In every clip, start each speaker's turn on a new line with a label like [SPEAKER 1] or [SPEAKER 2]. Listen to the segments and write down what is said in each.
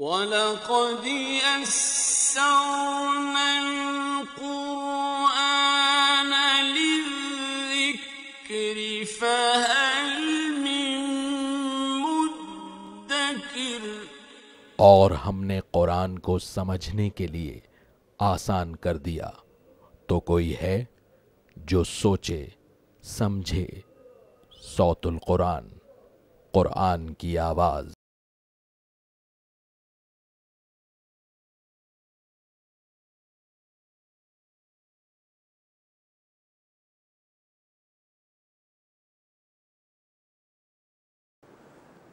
[SPEAKER 1] और हमने कुरान को समझने के लिए आसान कर दिया तो कोई है जो सोचे समझे सौतुल कुरान कुरान की आवाज़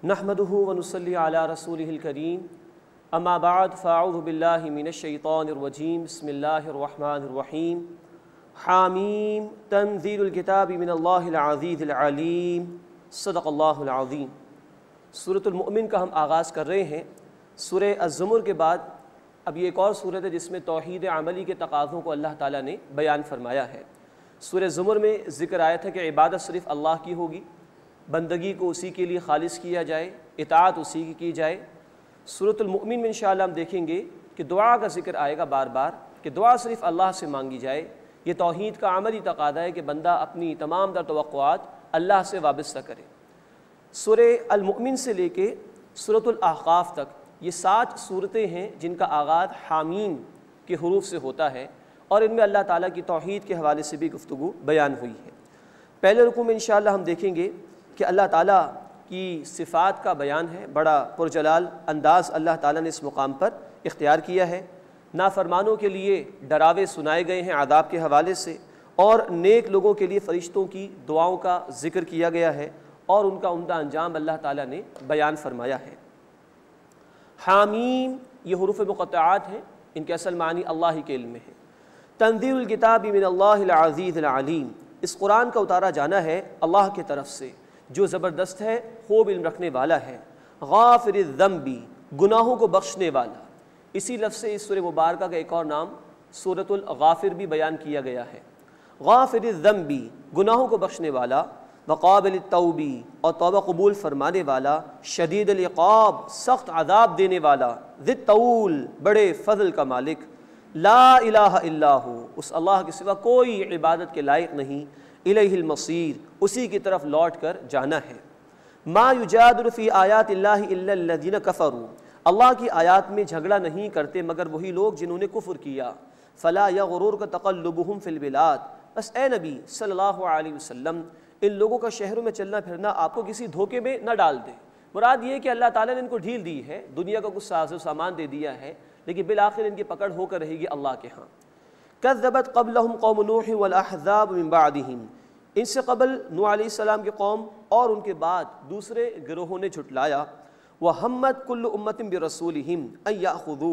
[SPEAKER 1] नहमदहू वनसली अला रसूल करीम अमाबाद फ़ाउबिल्लिमिनशैतरवजीम बसमीम हामीम तनज़ीलकिताबिमिनज़ीज़ीम सदक़ल्लाज़ीम सूरतमिन का हम आगाज़ कर रहे हैं सुर अज़मर के बाद अब ये एक और सूरत है जिसमें तोहद अमली के तकाज़ों को अल्लाह ताली ने बयान फरमाया है सूर ज़ुमर में ज़िक्र आया था कि इबादत सिर्फ़ अल्लाह की होगी बंदगी को उसी के लिए खालिज किया जाए इतात उसी की की जाए सूरतमिन में इन हम देखेंगे कि दुआ का जिक्र आएगा बार बार कि दुआ सिर्फ अल्लाह से मांगी जाए ये तोहद का आमली तकादा है कि बंदा अपनी तमाम दर तो अल्लाह से वाबस्त करे सुर अलमिन से लेके सूरतलहकाफ़ तक ये सात सूरतें हैं जिनका आगाज़ हामीन के हरूफ से होता है और इनमें अल्लाह ताली की तोहद के हवाले से भी गुफ्तु बयान हुई है पहले रुकू में इन हम देखेंगे कि अल्लाह ताला की सिफ़ात का बयान है बड़ा पुरजलाल अंदाज़ अल्लाह ताला ने इस मुकाम पर इख्तियार किया है नाफरमानों के लिए डरावे सुनाए गए हैं आदाब के हवाले से और नेक लोगों के लिए फ़रिश्तों की दुआओं का जिक्र किया गया है और उनका उमदा अंजाम अल्लाह ताला ने बयान फरमाया है हामीम ये हरूफ मुक़ात हैं इनके असल मानी अल्लाह ही के इल्म है तंजीलकिताब मिन अज़ीज़ अलीम इस कुरान का उतारा जाना है अल्लाह की तरफ से जो ज़बरदस्त है खूब इल्म रखने वाला है गाफिर ज़म्बी गुनाहों को बख्शने वाला इसी लफ्ज़ से इस सूर मुबारक का एक और नाम सूरतलगाफिर भी बयान किया गया है गाफिर ज़म्बी गुनाहों को बख्शने वाला बकाबल तौबी और तोबा कबूल फरमाने वाला शदीद अलक़ाब सख्त आदाब देने वाला ज़ितूल बड़े फजल का मालिक ला इलाह उस अल्लाह के सिवा कोई इबादत के लायक नहीं इलमसीर उसी की तरफ लौट कर जाना है मा युजादरफ़ी आयात अल्लादीन कफ़रू अल्लाह की आयात में झगड़ा नहीं करते मगर वही लोग जिन्होंने कुफर किया फ़ला या गुरूर का तकल्लुबहम फ़िलबिलात बस ए नबी सल्लल्लाहु अलैहि वसल्लम इन लोगों का शहरों में चलना फिरना आपको किसी धोखे में ना डाल दे मुराद ये कि अल्लाह ताला ने इनको ढील दी है दुनिया का कुछ साजो सामान दे दिया है लेकिन बिल आखिर इनकी पकड़ होकर रहेगी अल्लाह के यहाँ कज़बत कबल कौम नूहबादिम इनसे कबल नूसम की कौम और उनके बाद दूसरे ग्रोहों ने झुटलाया वह हमत रसूल हिम अया खुदू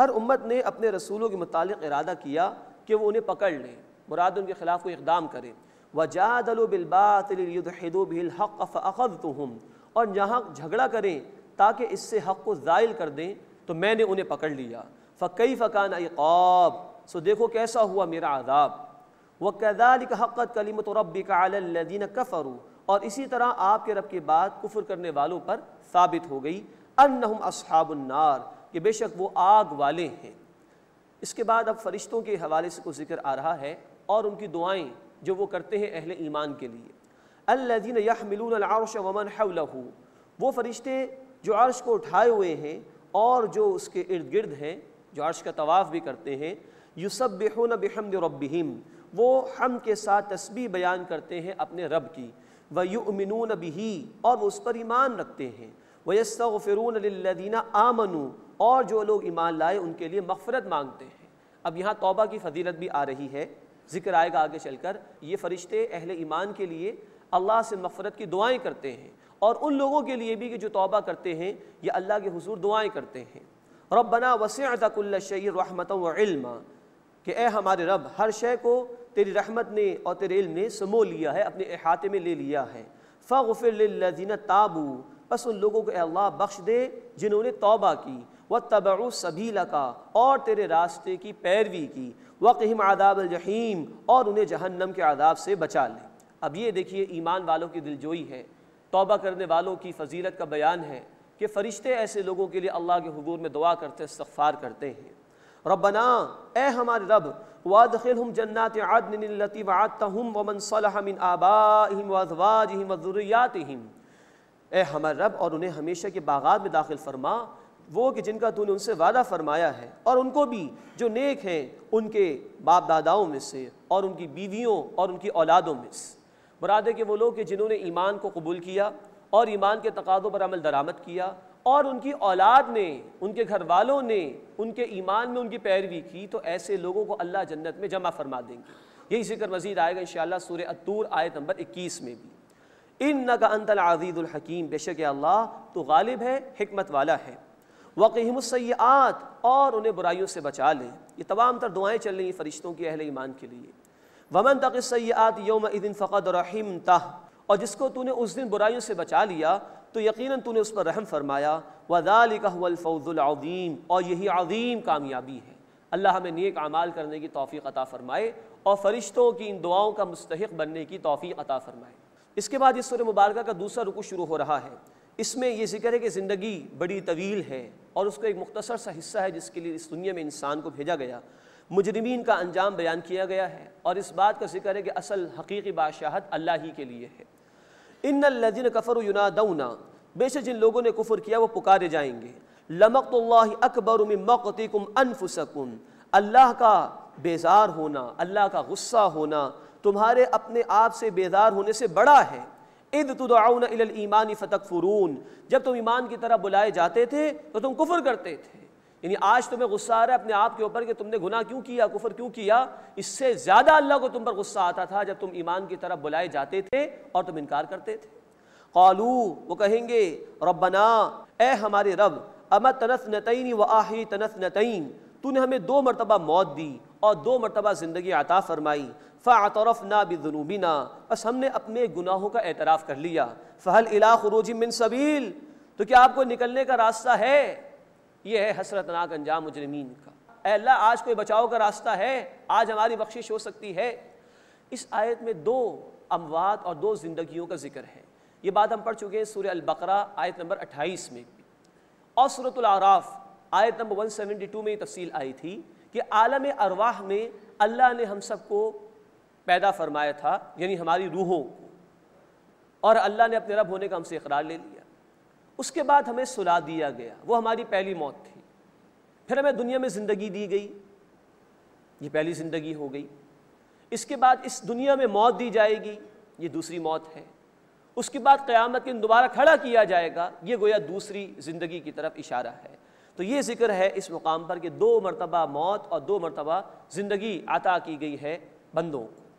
[SPEAKER 1] हर उम्मत ने अपने रसूलों के मुतल इरादा किया कि वो उन्हें पकड़ लें मुराद उनके ख़िलाफ़ कोई इकदाम करें तो हम और यहाँ झगड़ा करें ताकि इससे हक़ को ज़ायल कर दें तो मैंने उन्हें पकड़ लिया फ़कई फ़कान अब सो देखो कैसा हुआ मेरा आदाब व कदालिक हक़त कलीम तो रबी कादीन कफ़रू और इसी तरह आपके रब की बात कुफर करने वालों पर साबित हो गई अनहम असहाबुन्नार कि बेशक वो आग वाले हैं इसके बाद अब फरिश्तों के हवाले से कुछ जिक्र आ रहा है और उनकी दुआएं जो वो करते हैं अहल ईमान के लिए अल्लादीन यह यमिलश वमन हलहू वो फरिश्ते जो अर्श को उठाए हुए हैं और जो उसके इर्द गिर्द हैं जो अर्श का तवाफ़ भी करते हैं यूसब बेहन बहमद रबीम वो हम के साथ तस्बी बयान करते हैं अपने रब की व युमिनून बिही और वो उस पर ईमान रखते हैं लदीना आमनु और जो लोग ईमान लाए उनके लिए मफ़रत मांगते हैं अब यहाँ तोबा की फजीलत भी आ रही है जिक्र आएगा आगे चल कर ये फ़रिश्ते अहल ईमान के लिए अल्लाह से मफ़रत की दुआएँ करते हैं और उन लोगों के लिए भी कि जो तोबा करते हैं या अल्लाह के हजूर दुआएँ करते हैं रबना वसकुल्लशरहमत वल्मा कि ए हमारे रब हर शय को तेरी रहमत ने और तेरे इल्म ने समो लिया है अपने अहाते में ले लिया है फ़िर ताबू बस उन लोगों को अल्लाह बख्श दे जिन्होंने तोबा की व तबरु सभीला का और तेरे रास्ते की पैरवी की वक़म आदाब और उन्हें जहन्नम के आदाब से बचा लें अब ये देखिए ईमान वालों की दिलजोई है तोबा करने वालों की फजीलत का बयान है कि फ़रिश्ते ऐसे लोगों के लिए अल्लाह के हजूर में दुआ करते इस्तफ़ार करते हैं रबना ए हमारे रब वादखिल हम जन्नात आदनती वातम वमन सलामिन आबाम वजवाजम वज़ुरियातम ए हमारे रब और उन्हें हमेशा के बागात में दाखिल फरमा वो कि जिनका तूने उनसे वादा फरमाया है और उनको भी जो नेक हैं उनके बाप दादाओं में से और उनकी बीवियों और उनकी औलादों में से मुराद है कि वो लोग कि जिन्होंने ईमान को कबूल किया और ईमान के तकाज़ों पर अमल दरामद किया और उनकी औलाद ने उनके घर वालों ने उनके ईमान में उनकी पैरवी की तो ऐसे लोगों को अल्लाह जन्नत में जमा फरमा देंगे यही जिक्र मजीद आएगा इन शाला अतूर आयत नंबर इक्कीस में भी इन न का अंतल आजीज़ुलहकीम बेशक अल्लाह तो गालिब है हमत वाला है वक़ीमसैयात और उन्हें बुराइयों से बचा लें ये तमाम तर दुआएँ चल रही हैं फ़रिश्तों की अहल ईमान के लिए वमन तक सयात योम दिन फ़क़द रहीम तह और जिसको तूने उस दिन बुराइयों से बचा लिया तो यकीनन तूने उस पर रहम फरमाया वज़ालफ़ौज़ुलज़ीम और यही अजीम कामयाबी है अल्लाह हमें नेक अमाल करने की तोफ़ी अता फ़रमाए और फरिश्तों की इन दुआओं का मुस्तक बनने की तोफ़ी अता फ़रमाए इसके बाद इस सुर मुबारक का दूसरा रुकू शुरू हो रहा है इसमें यह जिक्र है कि ज़िंदगी बड़ी तवील है और उसका एक मुख्तसर सा हिस्सा है जिसके लिए इस दुनिया में इंसान को भेजा गया मुजरमीन का अंजाम बयान किया गया है और इस बात का जिक्र है कि असल हकीकी बादशाहत अल्लाह ही के लिए है इन लजिन कफ़र युनादौना बेश जिन लोगों ने कुफर किया वो पुकारे जाएंगे लमकल्ला अकबर मकतिकुम अनफुसकुम अल्लाह का बेजार होना अल्लाह का गुस्सा होना तुम्हारे अपने आप से बेजार होने से बड़ा है इद तुदाउन ईमानी फ़तक फुरून जब तुम ईमान की तरह बुलाए जाते थे तो तुम कुफर करते थे यानी आज तुम्हें गुस्सा आ रहा है अपने आप के ऊपर कि तुमने गुनाह क्यों किया कुफर क्यों किया इससे ज़्यादा अल्लाह को तुम पर गुस्सा आता था जब तुम ईमान की तरफ बुलाए जाते थे और तुम इनकार करते थे कौलू वो कहेंगे रबना ए हमारे रब अम तनस नतैन व आही तनस नतैन तूने हमें दो मरतबा मौत दी और दो मरतबा ज़िंदगी आता फरमाई फ़ातरफ़ ना ना बस हमने अपने गुनाहों का एतराफ़ कर लिया फ़हल इला खरूजी मिन सबील तो क्या आपको निकलने का रास्ता है ये है हसरतनाक अंजाम मुजरमीन का अल्लाह आज कोई बचाव का रास्ता है आज हमारी बख्शिश हो सकती है इस आयत में दो अमवात और दो ज़िंदगियों का जिक्र है ये बात हम पढ़ चुके हैं सूर्य अलबकरा आयत नंबर अट्ठाईस में और सूरत आराफ आयत नंबर वन सेवेंटी टू में तफसील आई थी कि आलम अरवाह में अल्लाह ने हम सबको पैदा फरमाया था यानी हमारी रूहों को और अल्लाह ने अपने रब होने का हमसे इकरार ले लिया उसके बाद हमें सुला दिया गया वो हमारी पहली मौत थी फिर हमें दुनिया में ज़िंदगी दी गई ये पहली ज़िंदगी हो गई इसके बाद इस दुनिया में मौत दी जाएगी ये दूसरी मौत है उसके बाद क़यामत के दोबारा खड़ा किया जाएगा ये गोया दूसरी ज़िंदगी की तरफ इशारा है तो ये जिक्र है इस मुकाम पर कि दो मरतबा मौत और दो मरतबा ज़िंदगी अता की गई है बंदों को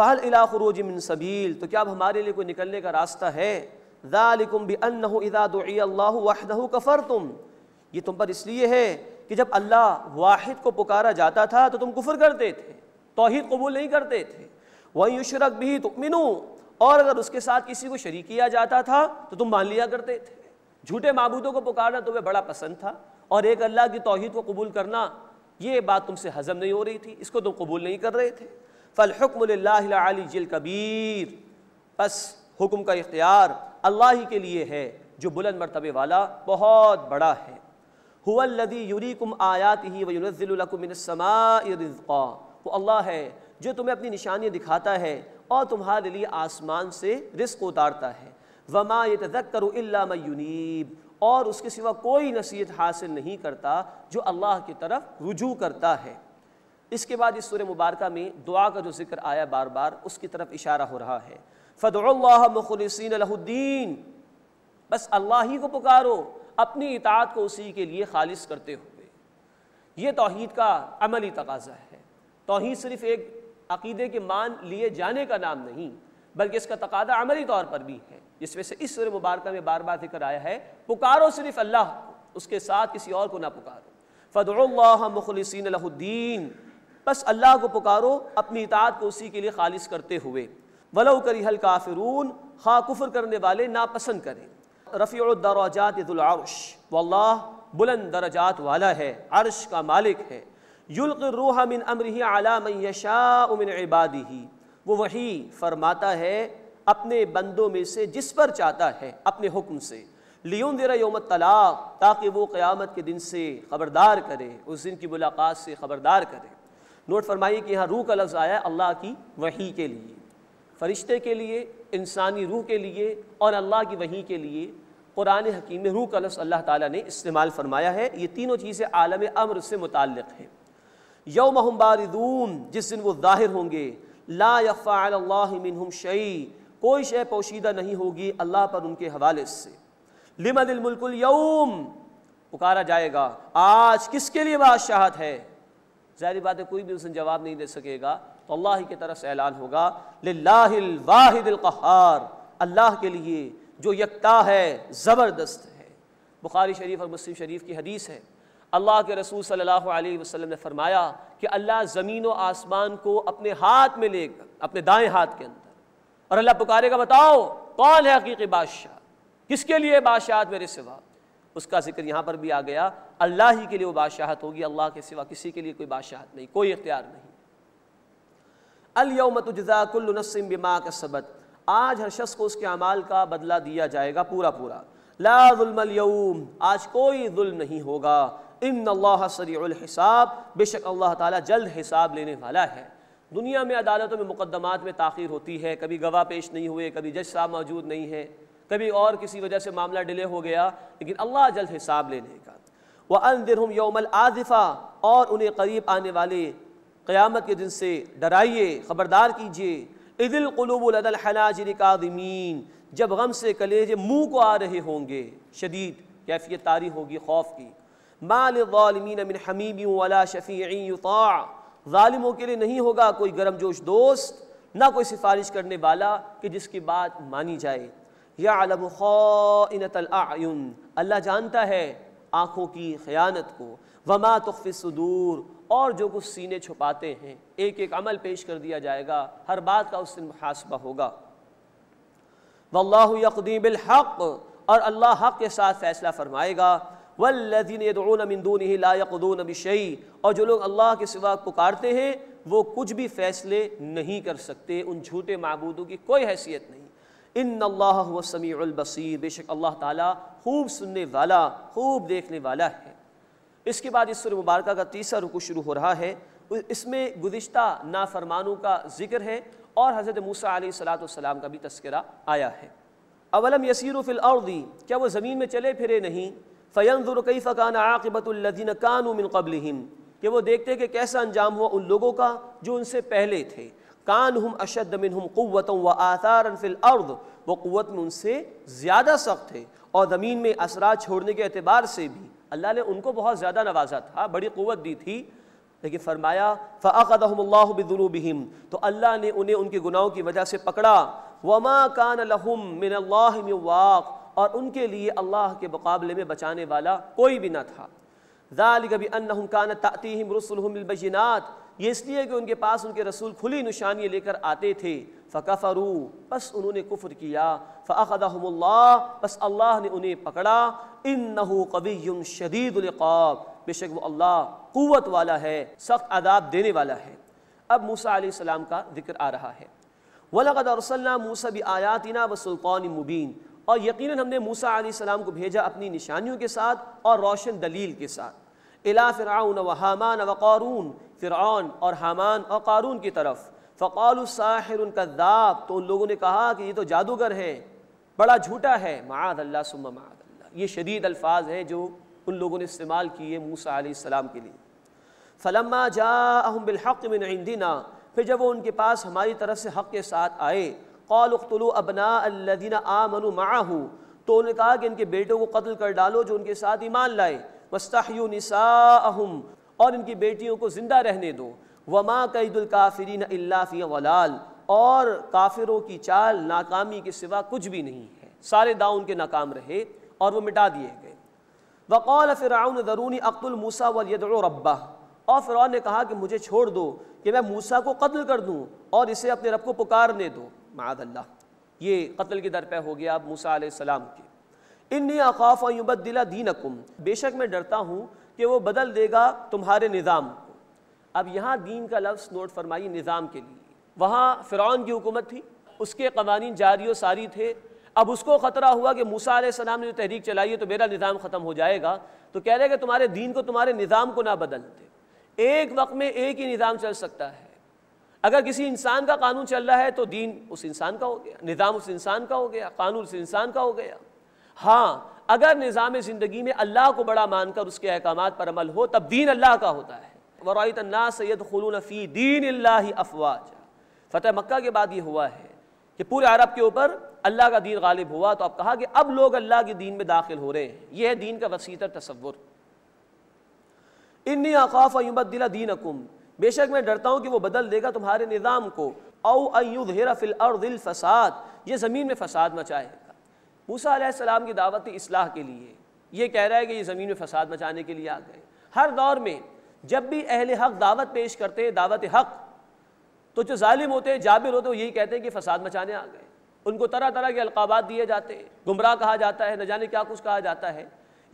[SPEAKER 1] फ़हल इला खरूज मिन सबील तो क्या अब हमारे लिए कोई निकलने का रास्ता है ज़ालिकुम ये तुम पर इसलिए है कि जब अल्लाह वाहिद को पुकारा जाता था तो तुम कुफर करते थे तोहिद कबूल नहीं करते थे वही युशरक भी तुमिनू और अगर उसके साथ किसी को शरीक किया जाता था तो तुम मान लिया करते थे झूठे मबूदों को पुकारना तुम्हें बड़ा पसंद था और एक अल्लाह की तोहहीद को कबूल करना ये बात तुमसे हजम नहीं हो रही थी इसको तुम कबूल नहीं कर रहे थे फ़लहकमल जिल कबीर बस हुक्म का इख्तियार अल्लाह ही के लिए है जो बुलंद मरतबे वाला बहुत बड़ा है हुवल्लदी युरीकुम आयात ही वज़ुलकुमिनसमाज़ा वो अल्लाह है जो तुम्हें अपनी निशानियाँ दिखाता है और तुम्हारे लिए आसमान से रिस्क उतारता है वमा ये तजक्करुल्लामयूनीब और उसके सिवा कोई नसीहत हासिल नहीं करता जो अल्लाह की तरफ रुजू करता है इसके बाद इस सूर्य मुबारक में दुआ का जो जिक्र आया बार बार उसकी तरफ इशारा हो रहा है फ़दल्ला मखलसिन लहुद्दीन बस अल्लाह ही को पुकारो अपनी इतात को उसी के लिए खालिश करते हुए ये तोहद का अमली तक है तोहद सिर्फ़ एक अकीदे के मान लिए जाने का नाम नहीं बल्कि इसका तकादा अमली तौर पर भी है जिसमें से इस मुबारक में बार बार फिक्र आया है पुकारो सिर्फ अल्लाह को उसके साथ किसी और को ना पुकारो फ़दल्ला बस अल्लाह को पुकारो अपनी इतात को उसी के लिए खालिश करते हुए वलो करी हल काफिरून खा हाँ, कुफर करने वाले नापसंद करें रफ़ीदराजातुलरश वल्ला बुलंद दरजात वाला है अरश का मालिक है युल्क रूह मिन अमरही आला इबादी इबादी वो वही फरमाता है अपने बंदों में से जिस पर चाहता है अपने हुक्म से लियोन देरा योम तलाक ताकि वो क़्यामत के दिन से ख़बरदार करे उस दिन की मुलाकात से ख़बरदार करे नोट फरमाइए कि यहाँ रूह का लफ्ज़ आया अल्लाह की वही के लिए फ़रिश्ते के लिए इंसानी रूह के लिए और अल्लाह की वहीं के लिए कुरान हकीम में रूह का लफ्स अल्लाह ताला ने इस्तेमाल फरमाया है ये तीनों चीज़ें आलम अमर से मुतक़ हैं यौम हम जिस दिन वो ज़ाहिर होंगे ला यफ़ामिन शई कोई शे पोशीदा नहीं होगी अल्लाह पर उनके हवाले से लिमद यौम पुकारा जाएगा आज किसके लिए बादशाहत है जाहिर बात है कोई भी उसने जवाब नहीं दे सकेगा तो अल्लाह की तरफ से ऐलान होगा लाहिदहार अल्लाह के लिए जो यकता है ज़बरदस्त है बुखारी शरीफ और मुस्लिम शरीफ की हदीस है अल्लाह के रसूल सल्लल्लाहु अलैहि वसल्लम ने फरमाया कि अल्लाह ज़मीन व आसमान को अपने हाथ में लेकर अपने दाएं हाथ के अंदर और अल्लाह पुकारेगा बताओ कौन है हकीकी बादशाह किसके लिए बादशाहत मेरे सिवा उसका जिक्र यहाँ पर भी आ गया अल्लाह ही के लिए वो बादशाहत होगी अल्लाह के सिवा किसी के लिए कोई बादशाहत नहीं कोई इख्तियार नहीं अलयमतजाकुल्नसिम बिमा का कसबत आज हर शख्स को उसके अमाल का बदला दिया जाएगा पूरा पूरा लाजुलमलयम आज कोई जुल्म नहीं होगा इन अल्लाह बेशक अल्लाह ताला जल्द हिसाब लेने वाला है दुनिया में अदालतों में मुकदमात में ताखिर होती है कभी गवाह पेश नहीं हुए कभी जज साहब मौजूद नहीं है कभी और किसी वजह से मामला डिले हो गया लेकिन अल्लाह जल्द हिसाब लेने का वह दिन यौमल आजिफ़ा और उन्हें करीब आने वाले क़यामत के दिन से डराइए ख़बरदार कीजिए इदिल कलूबुलनाजरकादमीन जब गम से कलेजे मुँह को आ रहे होंगे शदीद कैफियत तारी होगी खौफ की मालमीन अमिन हमीबी वाला शफी ालिमों के लिए नहीं होगा कोई गर्म जोश दोस्त ना कोई सिफारिश करने वाला कि जिसकी बात मानी जाए या आलम ख़ौनतन अल्लाह जानता है आँखों की ख़यानत को वमा तखफ़ सदूर और जो कुछ सीने छुपाते हैं एक एक अमल पेश कर दिया जाएगा हर बात का उस दिन मुहासबा होगा वल्लाह यकदीम हक और अल्लाह हक के साथ फ़ैसला फरमाएगा वल्लिनदून बिशई और जो लोग अल्लाह के सिवा पुकारते हैं वो कुछ भी फैसले नहीं कर सकते उन झूठे मबूदों की कोई हैसियत नहीं इन अल्लाह समीबसर बेशक अल्लाह ताला खूब सुनने वाला खूब देखने वाला है इसके बाद इस सुर मुबारक का तीसरा रुकू शुरू हो रहा है इसमें गुज्त नाफरमानों का जिक्र है और हज़रत मूसा सलाम का भी तस्करा आया है अवलम यसीर फिल दी क्या वो ज़मीन में चले फिरे नहीं फ़यनजुर कई फ़कान आकबतुल्लिन कानूमिन हिम कि वो देखते कि कैसा अंजाम हुआ उन लोगों का जो उनसे पहले थे कान हम अशद मिन हम क़वत व आसार फिल अर्द क़वत में उनसे ज़्यादा सख्त थे और ज़मीन में असरा छोड़ने के अतबार से भी अल्लाह ने उनको बहुत ज़्यादा नवाजा था बड़ी क़वत दी थी लेकिन फरमाया फ़ाक़दहम्लाबिम तो अल्लाह ने उन्हें उनके गुनाहों की वजह से पकड़ा वमा कान लहम वाक और उनके लिए अल्लाह के मुकाबले में बचाने वाला कोई भी ना था दाल कभी अन कान तातीम रसुलबीनात ये इसलिए कि उनके पास उनके रसूल खुली निशानियाँ लेकर आते थे फ़कफ़रू बस उन्होंने कुफ्र किया फ़ाखदहमल्ला बस अल्लाह ने उन्हें पकड़ा इन नहू शदीदुल शदीदुल्क़ाब बेशक वो अल्लाह क़वत वाला है सख्त आदाब देने वाला है अब मूसा सलाम का जिक्र आ रहा है वलगदरसल्ला मूसा भी आयातना व सुल्तान मुबीन और यकीन हमने मूसा सलाम को भेजा अपनी निशानियों के साथ और रोशन दलील के साथ इला फ़िरौन व हामान व क़ारून फ़िरौन और हामान और क़ारून की तरफ फ़काल साहिर उनका तो उन लोगों ने कहा कि ये तो जादूगर है बड़ा झूठा है माद अल्लाह सुम माद अल्लाह ये शदीद अल्फाज हैं जो उन लोगों ने इस्तेमाल किए मूसा आसमाम के लिए फ़लम्मा जा अहम बिलहक़ फिर जब वो उनके पास हमारी तरफ से हक़ के साथ आए कौलतलो अबना अल्लदीना आमनु माहू तो उन्होंने कहा कि इनके बेटों को कत्ल कर डालो जो उनके साथ ईमान लाए वस्तायू निसा और इनकी बेटियों को ज़िंदा रहने दो वमा कैदुल काफरीन अल्लाफ़ी वलाल और काफिरों की चाल नाकामी के सिवा कुछ भी नहीं है सारे दाव उनके नाकाम रहे और वो मिटा दिए गए वकौल फ़िरौन दरूनी अब्दुलमूसा वलयदो रब्बा और फिर ने कहा कि मुझे छोड़ दो कि मैं मूसा को कत्ल कर दूँ और इसे अपने रब को पुकारने दो मादल्ला ये कत्ल के दर पर हो गया अब मूसा सलाम के इन अखाफ़ युबद दिला दीनकुम बेशक मैं डरता हूँ कि वो बदल देगा तुम्हारे निज़ाम अब यहाँ दीन का लफ्स नोट फरमाई निज़ाम के लिए वहाँ फ़िरौन की हुकूमत थी उसके कवानीन जारी और सारी थे अब उसको ख़तरा हुआ कि मूसा सलाम ने जो तहरीक चलाई है तो मेरा निज़ाम ख़त्म हो जाएगा तो कह रहे कि तुम्हारे दीन को तुम्हारे निज़ाम को ना बदलते एक वक्त में एक ही निज़ाम चल सकता है अगर किसी इंसान का कानून चल रहा है तो दीन उस इंसान का हो गया निज़ाम उस इंसान का हो गया कानून उस इंसान का हो गया हाँ अगर निज़ाम ज़िंदगी में अल्लाह को बड़ा मानकर उसके अहकाम पर अमल हो तब दीन अल्लाह का होता है वरना सैद खलूनफ़ी दीन अफवाज फतेह मक्का के बाद ये हुआ है कि पूरे अरब के ऊपर अल्लाह का दीन गालिब हुआ तो आप कहा कि अब लोग अल्लाह के दीन में दाखिल हो रहे हैं यह है दीन का वसीतर तस्वुर इन्नी अकाफ़ अयुबदिला दीन अकुम बेशक मैं डरता हूँ कि वो बदल देगा तुम्हारे निज़ाम को अयुधरा फिल अर्दिल फसाद ये ज़मीन में फसाद मचाएगा मूसा आसमाम की दावत इसलाह के लिए ये कह रहा है कि ये ज़मीन में फसाद मचाने के लिए आ गए हर दौर में जब भी अहल हक दावत पेश करते हैं दावत हक तो जो ालिम होते हैं जाबिर होते हैं यही कहते हैं कि फ़साद मचाने आ गए उनको तरह तरह के अलकाबात दिए जाते हैं गुमराह कहा जाता है न जाने क्या कुछ कहा जाता है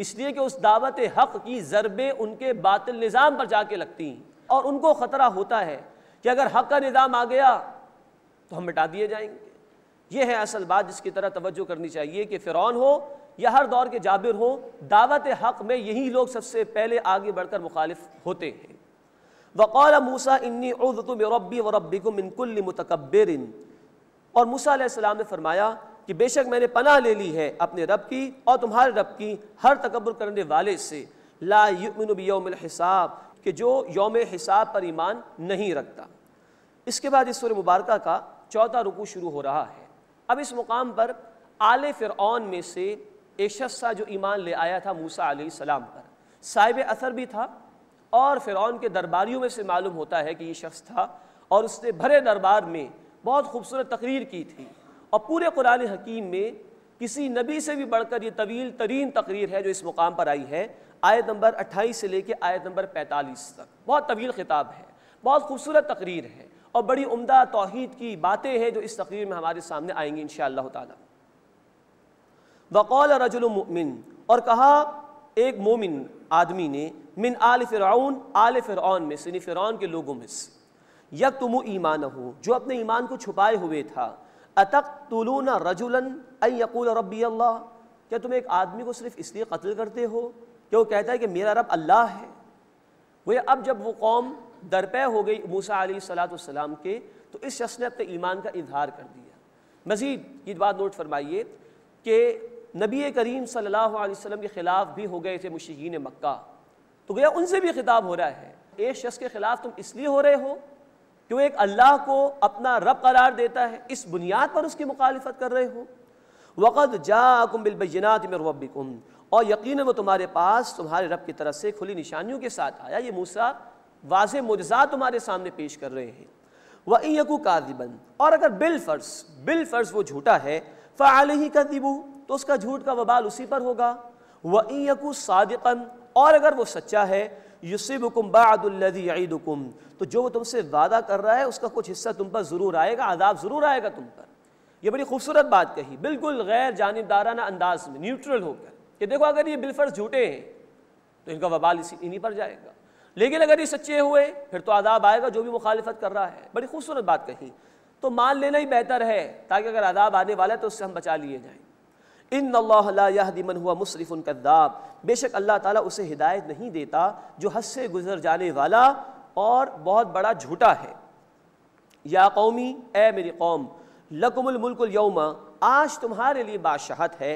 [SPEAKER 1] इसलिए कि उस दावत हक की ज़रबें उनके बातिल निज़ाम पर जाके लगती हैं और उनको ख़तरा होता है कि अगर हक का निज़ाम आ गया तो हम मिटा दिए जाएंगे ये है असल बात जिसकी तरह तवज्जो करनी चाहिए कि फ़िरौन हो या हर दौर के जाबिर हों दावत हक़ में यही लोग सबसे पहले आगे बढ़कर मुखालिफ होते हैं वक़ौल मूसा इन्नी उतुम रबी व को मिनकुल मतकबर और मूसा ने फरमाया कि बेशक मैंने पनाह ले ली है अपने रब की और तुम्हारे रब की हर तकबर करने वाले से ला हिसाब जो योम हिसाब पर ईमान नहीं रखता इसके बाद इस मुबारक का चौथा रुकू शुरू हो रहा है अब इस मुकाम पर आले फ़िरौन में से एक शख्स था जो ईमान ले आया था मूसा सलाम पर साहिब असर भी था और फ़िरौन के दरबारियों में से मालूम होता है कि ये शख्स था और उसने भरे दरबार में बहुत खूबसूरत तकरीर की थी और पूरे कुरान हकीम में किसी नबी से भी बढ़कर ये तवील तरीन तकरीर है जो इस मुकाम पर आई है आयत नंबर अट्ठाईस से लेकर आयत नंबर पैंतालीस तक बहुत तवील खिताब है बहुत खूबसूरत तकरीर है और बड़ी उम्दा तोहद की बातें हैं जो इस तकरीर में हमारे सामने आएंगी इन शाह वकौल मुमिन और कहा एक मोमिन आदमी ने मिन आल फ़िरौन आल फ़िर में से फ़िरौन के लोगों में से यक तुम ईमान हो जो अपने ईमान को छुपाए हुए था अतक तुलूना रजुलन अकूल रबी अल्लाह क्या तुम एक आदमी को सिर्फ इसलिए कत्ल करते हो कि वो कहता है कि मेरा रब अल्लाह है वह अब जब वो कौम दरपे हो गई मूसा सलाम के तो इस शख्स ने अपने ईमान का इजहार कर दिया मज़ीद ये बात नोट फरमाइए कि नबी करीम सल्लल्लाहु अलैहि वसल्लम के ख़िलाफ़ भी हो गए थे मुशीन मक्का तो गया उनसे भी खिताब हो रहा है एक शख्स के ख़िलाफ़ तुम इसलिए हो रहे हो कि वो एक अल्लाह को अपना रब करार देता है इस बुनियाद पर उसकी मुखालफत कर रहे हो वक़द जाकुम बिलबिनात में रबिकुम और यकीन वो तुम्हारे पास तुम्हारे रब की तरफ से खुली निशानियों के साथ आया ये मूसा वाज मुजजा तुम्हारे सामने पेश कर रहे हैं व यकू कादिबन और अगर बिल फर्ज बिल फर्ज वो झूठा है फ़ाल ही कदिबू तो उसका झूठ का वबाल उसी पर होगा व यकू सादिकन और अगर वो सच्चा है युसिबुकुम बादुल्लदीदुकुम तो जो वो तुमसे वादा कर रहा है उसका कुछ हिस्सा तुम पर ज़रूर आएगा आदाब ज़रूर आएगा तुम पर यह बड़ी खूबसूरत बात कही बिल्कुल गैर जानबदाराना अंदाज में न्यूट्रल होकर कि देखो अगर ये बिलफर्ज झूठे हैं तो इनका वबाल इसी इन्हीं पर जाएगा लेकिन अगर ये सच्चे हुए फिर तो आदाब आएगा जो भी मुखालफत कर रहा है बड़ी खूबसूरत बात कही तो मान लेना ही बेहतर है ताकि अगर आदाब आने वाला है तो उससे हम बचा लिए जाए इन अल्लाहदमन हुआ मुसरफ़ कद्दाब बेशक अल्लाह ताला उसे हिदायत नहीं देता जो हद से गुज़र जाने वाला और बहुत बड़ा झूठा है या कौमी ए मेरी कौम यौमा आज तुम्हारे लिए बादशाहत है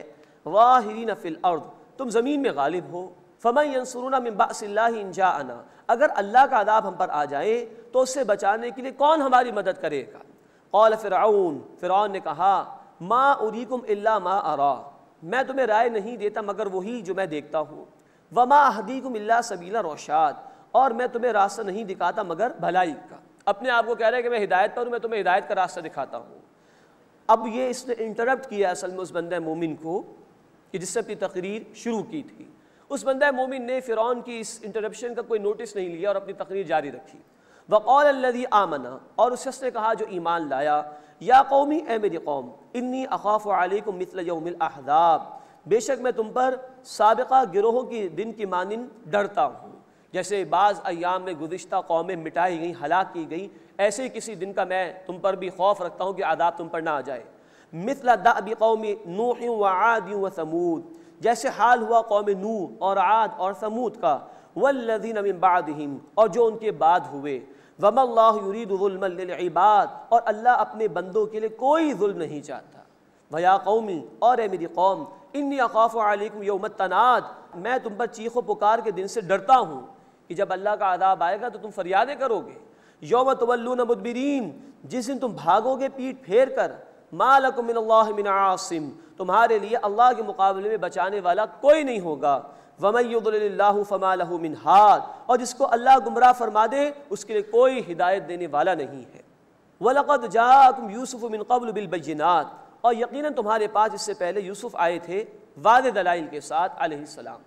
[SPEAKER 1] वाहरीन फ़िल अर्द तुम ज़मीन में गालिब हो फ़मई अंसरूना मिबासिल्लाजा आना अगर अल्लाह का अदाब हम पर आ जाए तो उससे बचाने के लिए कौन हमारी मदद करेगा कौल फ़िरौन फ़िरौन ने कहा मा उरीकुम इल्ला मा अरा मैं तुम्हें राय नहीं देता मगर वही जो मैं देखता हूँ व मा अहदीकुम इल्ला सबीला रोशाद और मैं तुम्हें रास्ता नहीं दिखाता मगर भलाई का अपने आप को कह रहे हैं कि मैं हिदायत पर हूँ मैं तुम्हें हिदायत का रास्ता दिखाता हूँ अब ये इसने इंटरप्ट किया असल में उस बंद मोमिन को कि जिससे अपनी तकरीर शुरू की थी उस बंद मोमिन ने फ़िरौन की इस इंटरप्शन का कोई नोटिस नहीं लिया और अपनी तकरीर जारी रखी वक़ौल आमना और उस शख्स ने कहा जो ईमान लाया या कौमी ए मेरी कौम इन्नी अखाफ आलिकुम मिसल यौमिल अहदाब बेशक मैं तुम पर सबका गिरोहों की दिन की मानन डरता हूँ जैसे बाज़ अयाम में गुज्त कौमें मिटाई गई हलाक की गई ऐसे ही किसी दिन का मैं तुम पर भी खौफ रखता हूँ कि आदाब तुम पर ना आ जाए मिसल दाबी कौमी नूह व आद व समूद जैसे हाल हुआ कौम नूह और आद और समूद का वल्लिन बाद और जो उनके बाद हुए वमल्लाबाद और अल्लाह अपने बंदों के लिए कोई जुल्म नहीं चाहता भया कौमी और ए मेरी कौम इन अकाफ़ आलिकम तनाद मैं तुम पर चीखो पुकार के दिन से डरता हूँ कि जब अल्लाह का आदाब आएगा तो तुम फरियादे करोगे योम तवल्लून मुदबरीन जिस दिन तुम भागोगे पीठ फेर कर मालकमिन आसिम तुम्हारे लिए अल्लाह के मुकाबले में बचाने वाला कोई नहीं होगा वमैदल्ला फ़मालह हाथ और जिसको अल्लाह गुमराह फरमा दे उसके लिए कोई हिदायत देने वाला नहीं है वलक़द जा तुम यूसुफ़ मिन कबल बिलबैनात और यकीन तुम्हारे पास इससे पहले यूसुफ़ आए थे वाद दलाइल के साथ आसमाम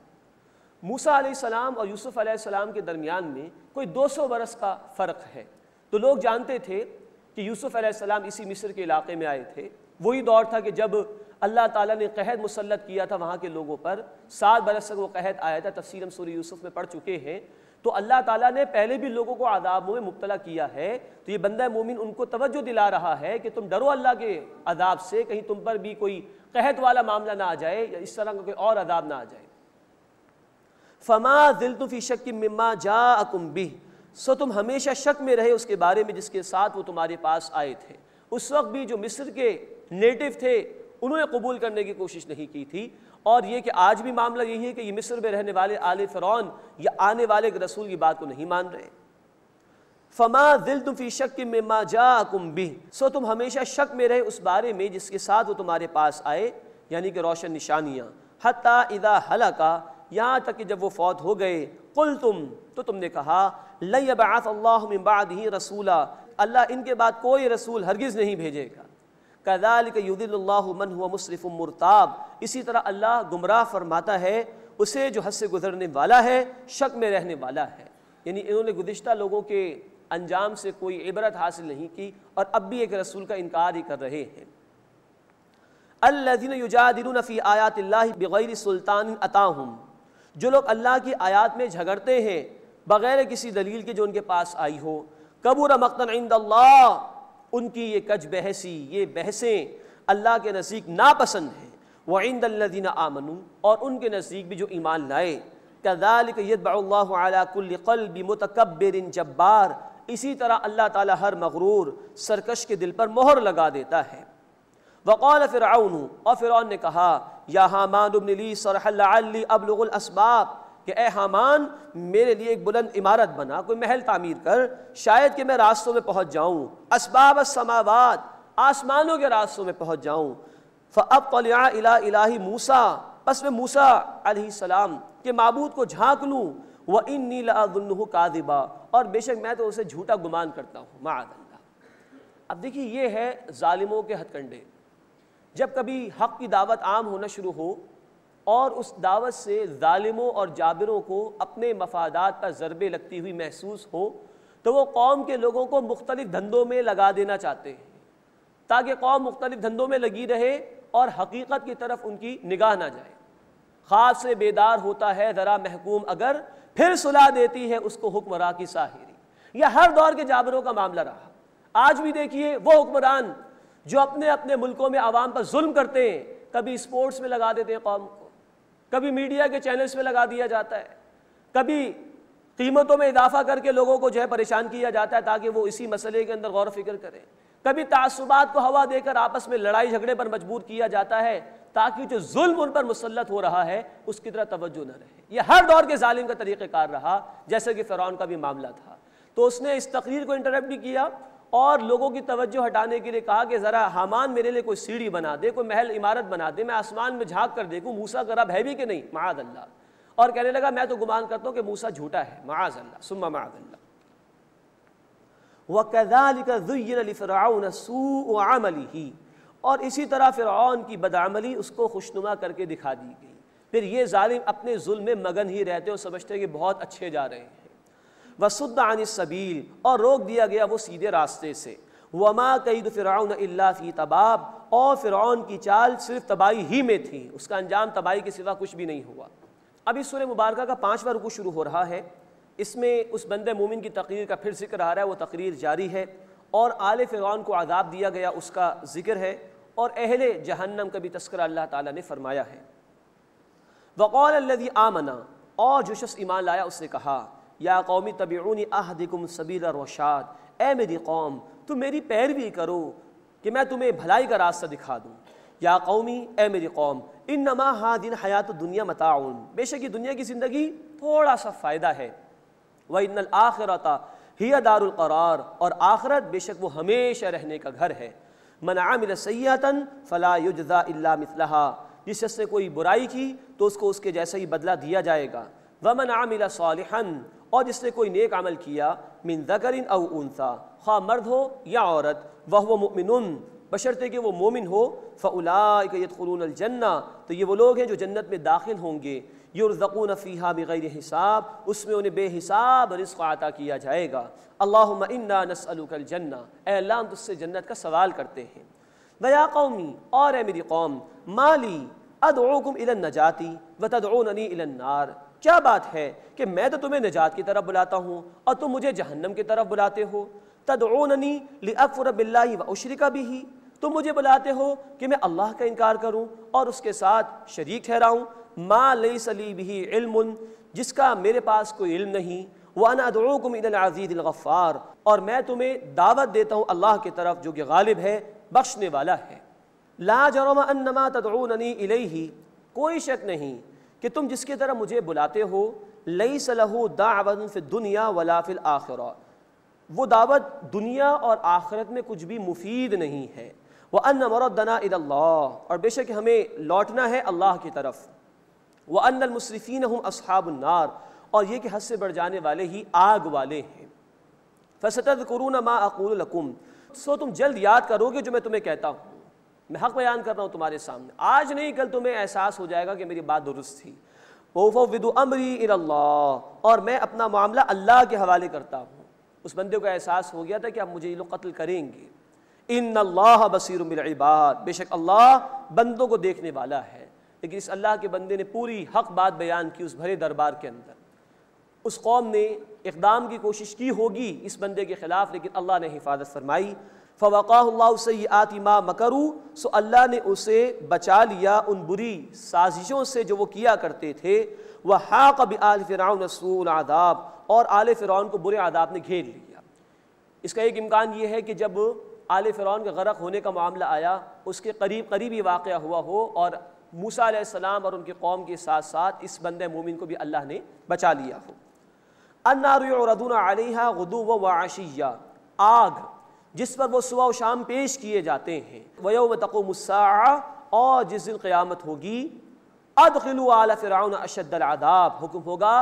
[SPEAKER 1] मूसा सलाम और यूसुफ़ सलाम के दरमियान में कोई दो सौ बरस का फ़र्क है तो लोग जानते थे कि यूसुफ़ सलाम इसी मिस्र के इलाके में आए थे वही दौर था कि जब अल्लाह ताला ने कहद मुसलत किया था वहाँ के लोगों पर सात बरस तक वो कहद आया था तफसर हम सूर्य यूसुफ में पढ़ चुके हैं तो अल्लाह ताला ने पहले भी लोगों को आदाबों में मुबतला किया है तो ये बंदा मोमिन उनको तवज्जो दिला रहा है कि तुम डरो अल्लाह के अदाब से कहीं तुम पर भी कोई कहत वाला मामला ना आ जाए या इस तरह का कोई और अदाब ना आ जाए फमा दिल तुफ़ी शक की जा सो तुम हमेशा शक में रहे उसके बारे में जिसके साथ वो तुम्हारे पास आए थे उस वक्त भी जो मिस्र के नेटिव थे उन्होंने कबूल करने की कोशिश नहीं की थी और ये कि आज भी मामला यही है कि ये मिस्र में रहने वाले आल फ़रौन या आने वाले रसूल की बात को नहीं मान रहे फमा दिल तुम फी शक में मा जा भी सो तुम हमेशा शक में रहे उस बारे में जिसके साथ वो तुम्हारे पास आए यानी कि रोशन निशानियाँ हता इदा हलका यहाँ तक कि जब वो फौत हो गए कुल तुम तो तुमने कहा लबात अल्लाह बाद ही रसूला अल्लाह इनके बाद कोई रसूल हरगिज़ नहीं भेजेगा कदाल युदिल्लामन हुआ मुशरफ़ मुरताब इसी तरह अल्लाह गुमराह फरमाता है उसे जो हद से गुजरने वाला है शक में रहने वाला है यानी इन्होंने गुज्त लोगों के अंजाम से कोई इबरत हासिल नहीं की और अब भी एक रसूल का इनकार ही कर रहे हैं अल्लादिन युजादिनफ़ी बग़ैर सुल्तान अताहम जो लोग अल्लाह की आयात में झगड़ते हैं बग़ैर किसी दलील के जो उनके पास आई हो कबूर मकतन इंद उनकी ये कज बहसी ये बहसें अल्लाह के नज़दीक नापसंद हैं वंदीन आमनू और उनके नज़दीक भी जो ईमान लाए कदाल यदबाकुल्लबी मतकबर जब्बार इसी तरह अल्लाह ताला हर मगरूर सरकश के दिल पर मोहर लगा देता है वक़ौल फ़िरौन और फ़िरौन ने कहा या हामान उबनली सरहल अबलगुलसबाब कि ए हामान मेरे लिए एक बुलंद इमारत बना कोई महल तामीर कर शायद कि मैं रास्तों में पहुँच जाऊँ असबाब समावाद आसमानों के रास्तों में पहुँच जाऊँ फ़अब इला इलाही मूसा बस मैं मूसा सलाम के मबूद को झाँक लूँ व इन नीलागुल्लू कादिबा और बेशक मैं तो उसे झूठा गुमान करता हूँ मादल्ला अब देखिए ये है ालिमों के हथकंडे जब कभी हक़ की दावत आम होना शुरू हो और उस दावत से ालिमों और जाबिरों को अपने मफादात पर ज़रबे लगती हुई महसूस हो तो वो कौम के लोगों को मुख्तलिफ़ धंधों में लगा देना चाहते हैं ताकि कौम मुख्तलिफ़ धंधों में लगी रहे और हकीकत की तरफ उनकी निगाह ना जाए खास से बेदार होता है ज़रा महकूम अगर फिर सुलह देती है उसको हुक्मरान की साहिरी यह हर दौर के जाबरों का मामला रहा आज भी देखिए वो हुक्मरान जो अपने अपने मुल्कों में आवाम पर जुल्म करते हैं कभी स्पोर्ट्स में लगा देते हैं कौम कभी मीडिया के चैनल्स पे लगा दिया जाता है कभी कीमतों में इजाफा करके लोगों को जो है परेशान किया जाता है ताकि वो इसी मसले के अंदर गौर फिक्र करें कभी तसुबात को हवा देकर आपस में लड़ाई झगड़े पर मजबूर किया जाता है ताकि जो जुल्म उन पर मुसलत हो रहा है उसकी तरह तवज्जो न रहे यह हर दौर के जालिम का तरीक़ार रहा जैसे कि फ़िरौन का भी मामला था तो उसने इस तकरीर को इंटरप्ट भी किया और लोगों की तवज्जो हटाने के लिए कहा कि ज़रा हमान मेरे लिए कोई सीढ़ी बना दे कोई महल इमारत बना दे मैं आसमान में झाक कर देखूँ मूसा का रब है भी कि नहीं माद अल्लाह और कहने लगा मैं तो गुमान करता हूँ कि मूसा झूठा है माज अल्लाह सुम्मा माद अल्लाह वकदालिकामली और इसी तरह फ़िरौन की बदामली उसको खुशनुमा करके दिखा दी गई फिर ये ालिम अपने जुल्म में मगन ही रहते और समझते हैं कि बहुत अच्छे जा रहे हैं अन सबील और रोक दिया गया वो सीधे रास्ते से वमा कईद फ़िरौन अल्लाफ़ी तबाब और फ़िरौन की चाल सिर्फ तबाही ही में थी उसका अंजाम तबाही के सिवा कुछ भी नहीं हुआ अभी सूर्य मुबारक का पाँचवा रुकू शुरू हो रहा है इसमें उस बंद मोमिन की तकरीर का फिर जिक्र आ रहा है वो तकरीर जारी है और आल फ़िरौन को आदाब दिया गया उसका जिक्र है और अहल जहन्नम का भी तस्कर अल्लाह ताला ने फरमाया है वक़ौल आमना और जो शख्स ईमान लाया उसने कहा या कौमी तबी अहदिकुम सबीला रोशाद ए मेरी कौम तुम मेरी पैरवी करो कि मैं तुम्हें भलाई का रास्ता दिखा दूँ या कौमी ए मेरी कौम इन नमा हा दिन हयात दुनिया मताउन बेशक ये दुनिया की ज़िंदगी थोड़ा सा फ़ायदा है वह इन आखिरता ही दारकरार और आखरत बेशक वो हमेशा रहने का घर है मन आमिल सयातन फ़ला युजा मिसलहा जिस शख्स ने कोई बुराई की तो उसको उसके जैसा ही बदला दिया जाएगा वमन आमिला सालहन और जिसने कोई नेक अमल किया मिन जकरिन अव उनसा खा मर्द हो या औरत वह व मुमिन बशर्ते कि वो मोमिन हो फ़लायतखलजन्ना तो ये वो लोग हैं जो जन्नत में दाखिल होंगे युरज़कून फ़ीहा बग़ैर हिसाब उसमें उन्हें बेहिसाब रिस्क अता किया जाएगा अल्लाह इन्ना नसअलजन्ना अल्लाह हम तुझसे जन्नत का सवाल करते हैं वया कौमी और मेरी कौम माली अदम इलन नजाती व तदनी इलन नार क्या बात है कि मैं तो तुम्हें निजात की तरफ बुलाता हूँ और तुम मुझे जहन्नम की तरफ बुलाते हो तदोननी लिअफ़रबिल्ला व उशरिका भी ही तुम मुझे बुलाते हो कि मैं अल्लाह का इनकार करूँ और उसके साथ शरीक ठहराऊँ माँ लई सली भी इल्म जिसका मेरे पास कोई इल्म नहीं वाना अदोकुम और मैं तुम्हें दावत देता हूँ अल्लाह की तरफ जो कि गालिब है बख्शने वाला है ला जरमा तदनी इले ही कोई शक नहीं कि तुम जिसकी तरह मुझे बुलाते हो लई सलहू दावन फिर दुनिया वलाफिल आखिर वो दावत दुनिया और आखिरत में कुछ भी मुफीद नहीं है वह अन मरदना इल्ला और बेशक हमें लौटना है अल्लाह की तरफ वह अनमसरफ़ीन हम असहाबनार और ये कि हद से बढ़ जाने वाले ही आग वाले हैं फसत न मा अकूल सो तुम जल्द याद करोगे जो मैं तुम्हें कहता हूँ मैं हक बयान कर रहा हूँ तुम्हारे सामने आज नहीं कल तुम्हें एहसास हो जाएगा कि मेरी बात दुरुस्त थी ओफो विदु अमरी अल्लाह और मैं अपना मामला अल्लाह के हवाले करता हूँ उस बंदे को एहसास हो गया था कि अब मुझे ये लोग कत्ल करेंगे इन अल्लाह बसीर इबाद बेशक अल्लाह बंदों को देखने वाला है लेकिन इस अल्लाह के बंदे ने पूरी हक बात बयान की उस भरे दरबार के अंदर उस कौम ने इकदाम की कोशिश की होगी इस बंदे के ख़िलाफ़ लेकिन अल्लाह ने हिफाजत फरमाई फ़वाक़ाल्लासैत माँ मकरू सो अल्लाह ने उसे बचा लिया उन बुरी साजिशों से जो वो किया करते थे वह हा कभी आल फ़िरौन रसूल आदाब और आल फ़िरन को बुरे आदाब ने घेर लिया इसका एक इम्कान ये है कि जब आल फ़िरन का गरक होने का मामला आया उसके करीब करीब ही वाक़ हुआ हो और मूसा और उनके कौम के साथ साथ इस बंद मोमिन को भी अल्लाह ने बचा लिया हो अन्नारदून आलिया गदू व आशिया आग जिस पर वो सुबह शाम पेश किए जाते हैं वयोम तकुमसा और जिस दिन क़्यामत होगी अदखिलु आला फ़िरौन अशद आदाब हुक्म होगा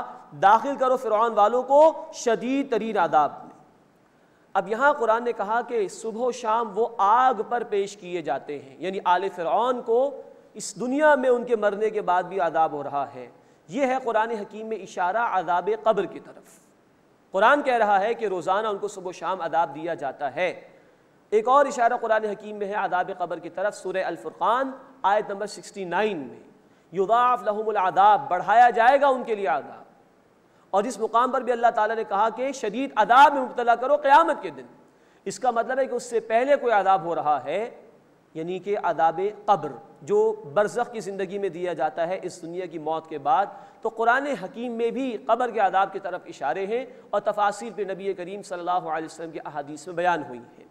[SPEAKER 1] दाखिल करो फ़िरौन वालों को शदीद तरीन आदाब में अब यहाँ कुरान ने कहा कि सुबह शाम वो आग पर पेश किए जाते हैं यानी आल फ़िरौन को इस दुनिया में उनके मरने के बाद भी आदाब हो रहा है ये है कुरान हकीम में इशारा आदाब कब्र की तरफ़ कुरान कह रहा है कि रोज़ाना उनको सुबह शाम अदाब दिया जाता है एक और इशारा कुरान हकीम में है आदाब कबर की तरफ सुर अलफ़ुर्क़ान आयत नंबर सिक्सटी नाइन में युदाफ आदाब बढ़ाया जाएगा उनके लिए आदाब और इस मुकाम पर भी अल्लाह ताला ने कहा कि शदीद आदाब में मुबतला करो क़्यामत के दिन इसका मतलब है कि उससे पहले कोई आदाब हो रहा है यानी कि अदाब कब्र जो बरसख की ज़िंदगी में दिया जाता है इस दुनिया की मौत के बाद तो कुरान हकीम में भी कब्र के आदाब की तरफ इशारे हैं और तफासिर पर नबी करीम सल्लल्लाहु अलैहि वसल्लम की अहादीस में बयान हुई है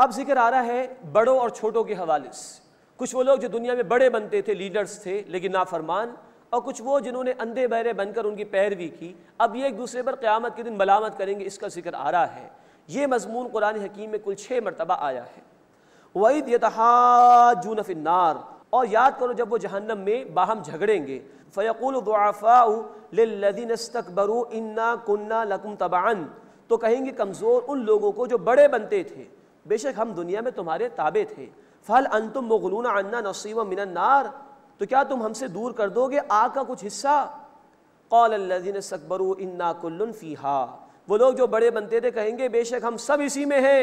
[SPEAKER 1] अब जिक्र आ रहा है बड़ों और छोटों के हवाले से कुछ वो लोग जो दुनिया में बड़े बनते थे लीडर्स थे लेकिन नाफरमान और कुछ वो जिन्होंने अंधे बहरे बनकर उनकी पैरवी की अब ये एक दूसरे पर क़्यामत के दिन मलामत करेंगे इसका जिक्र आ रहा है ये मजमून कुरान हकीम में कुल छः मरतबा आया है वईद यतहाजून फिनार और याद करो जब वो जहन्नम में बाहम झगड़ेंगे फ़यकुल फ़ाउलदीनस्तकबरू इन्ना कुन्ना लकुम तबान तो कहेंगे कमज़ोर उन लोगों को जो बड़े बनते थे बेशक हम दुनिया में तुम्हारे ताबे थे फ़ल अंतुम मगलून अन्ना नसीब नार तो क्या तुम हमसे दूर कर दोगे आग का कुछ हिस्सा लजीन सकबरू इन्ना कुल्लफ़ी हा वो लोग जो बड़े बनते थे कहेंगे बेशक हम सब इसी में हैं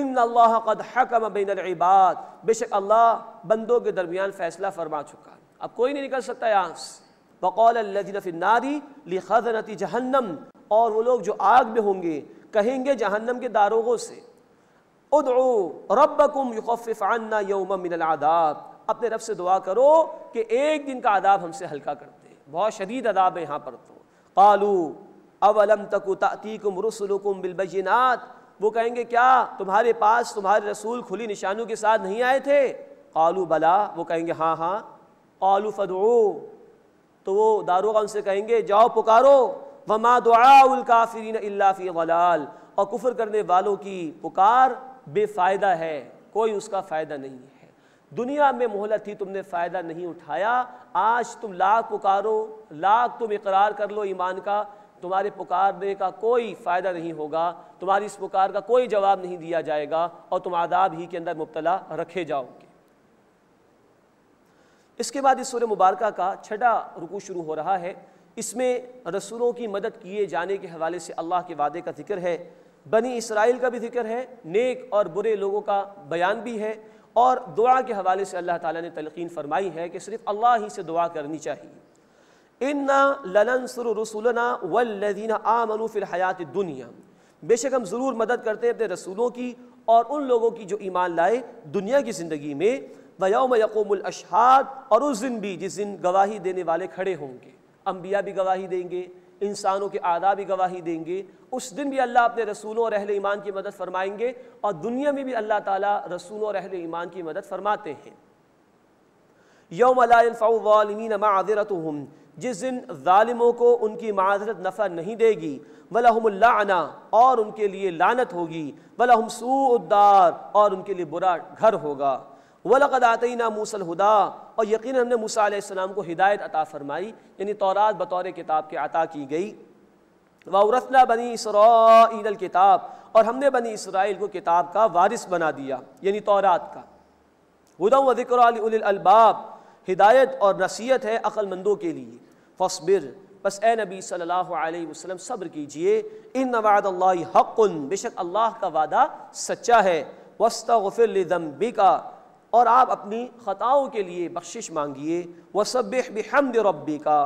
[SPEAKER 1] इन अल्लाह कद हकम बिन इबाद बेशक अल्लाह बंदों के दरमियान फ़ैसला फरमा चुका है अब कोई नहीं निकल सकता यहाँ से बकौल नारी ली खजनती जहन्नम और वो लोग जो आग में होंगे कहेंगे जहन्नम के दारोगों से उदो रबकुम युखफ़ाना यौम मिनलादाब अपने रब से दुआ करो कि एक दिन का आदाब हमसे हल्का कर दे बहुत शदीद आदाब है यहाँ पर तो कालू अवलम तकु तातीकुम रसुलकुम बिलबीनात वो कहेंगे क्या तुम्हारे पास तुम्हारे रसूल खुली निशानों के साथ नहीं आए थे आलू बला वो कहेंगे हाँ हाँ आलू फदो तो वो दारोगा उनसे कहेंगे जाओ पुकारो वमा दुआल काफिरीन इलाफ़ी वलाल और कुफर करने वालों की पुकार बेफ़ायदा है कोई उसका फ़ायदा नहीं है दुनिया में मोहलत थी तुमने फ़ायदा नहीं उठाया आज तुम लाख पुकारो लाख तुम इकरार कर लो ईमान का तुम्हारे पुकारने का कोई फ़ायदा नहीं होगा तुम्हारी इस पुकार का कोई जवाब नहीं दिया जाएगा और तुम आदाब ही के अंदर मुबतला रखे जाओगे इसके बाद इस सूर्य मुबारक का छठा रुकू शुरू हो रहा है इसमें रसूलों की मदद किए जाने के हवाले से अल्लाह के वादे का जिक्र है बनी इसराइल का भी जिक्र है नेक और बुरे लोगों का बयान भी है और दुआ के हवाले से अल्लाह ताला ने तलकिन फरमाई है कि सिर्फ़ अल्लाह ही से दुआ करनी चाहिए इन्ना लनसर रसूलना वल्लदीना आमनु फिल हयात दुनिया बेशक हम ज़रूर मदद करते हैं अपने रसूलों की और उन लोगों की जो ईमान लाए दुनिया की ज़िंदगी में वयोम यकोमशहाद और उस दिन भी जिस दिन गवाही देने वाले खड़े होंगे अम्बिया भी गवाही देंगे इंसानों के आदा भी गवाही देंगे उस दिन भी अल्लाह अपने रसूलों और अहल ईमान की मदद फरमाएंगे और दुनिया में भी अल्लाह ताला रसूलों और अहल ईमान की मदद फरमाते हैं यौम अलाफ़ामिन माजरत जिस दिन ालिमों को उनकी माजरत नफ़ा नहीं देगी वलहमल्ला और उनके लिए लानत होगी वलहम सूदार और उनके लिए बुरा घर होगा वलकदातना हुदा और यकीन हमने मूसम को हिदायत अता फ़रमाई यानी तौरात बतौर किताब के अता की गई वाउरसना बनी इसराइल किताब और हमने बनी इसराइल को किताब का वारिस बना दिया यानी तोरात का हुदा व हिदायत और नसीहत है अक्लमंदों के लिए फसबिर बस ए नबी सल्लल्लाहु अलैहि वसल्लम सब्र कीजिए इन नवाद हक़ुन बेशक अल्लाह का वादा सच्चा है वस्तम बिका और आप अपनी ख़ताओं के लिए बख्शिश मांगिए वसब हमद रब्बी का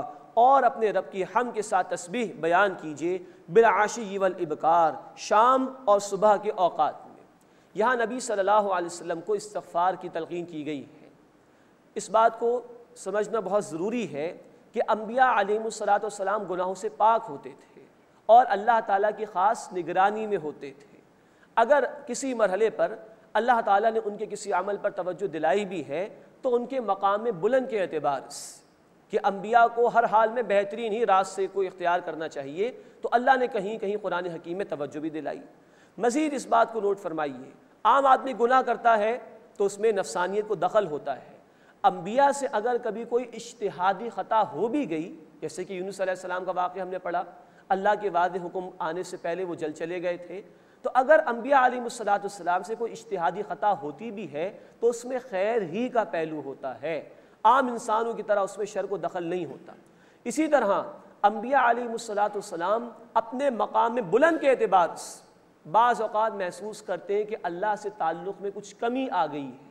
[SPEAKER 1] और अपने रब की हम के साथ तस्बीह बयान कीजिए बिलाशी वल इबकार शाम और सुबह के अवात में यहाँ नबी सल्लल्लाहु अलैहि वसल्लम को इस्तफ़ार की तलकिन की गई है इस बात को समझना बहुत ज़रूरी है कि अम्बिया आलिमसलाम गुनाहों से पाक होते थे और अल्लाह ताली की ख़ास निगरानी में होते थे अगर किसी मरहले पर अल्लाह ताली ने उनके किसी अमल पर तोज्जो दिलाई भी है तो उनके मकाम बुलंद के अतबार कि अम्बिया को हर हाल में बेहतरीन ही रास्ते को इख्तियार करना चाहिए तो अल्लाह ने कहीं कहीं कुरान हकीम में तवज्जो भी दिलाई मज़ीद इस बात को नोट फरमाइए आम आदमी गुनाह करता है तो उसमें नफसानियत को दखल होता है अम्बिया से अगर कभी कोई इश्तहादी ख़ता हो भी गई जैसे कि यूनुस सलाम का वाक़ हमने पढ़ा अल्लाह के वाद हुकुम आने से पहले वो जल चले गए थे तो अगर अम्बिया आलिमसलाम से कोई इश्तहादी ख़ता होती भी है तो उसमें खैर ही का पहलू होता है आम इंसानों की तरह उसमें शर को दखल नहीं होता इसी तरह अम्बिया आलिमसलाम अपने मकाम में बुलंद के अतबार बाज़ात महसूस करते हैं कि अल्लाह से ताल्लुक़ में कुछ कमी आ गई है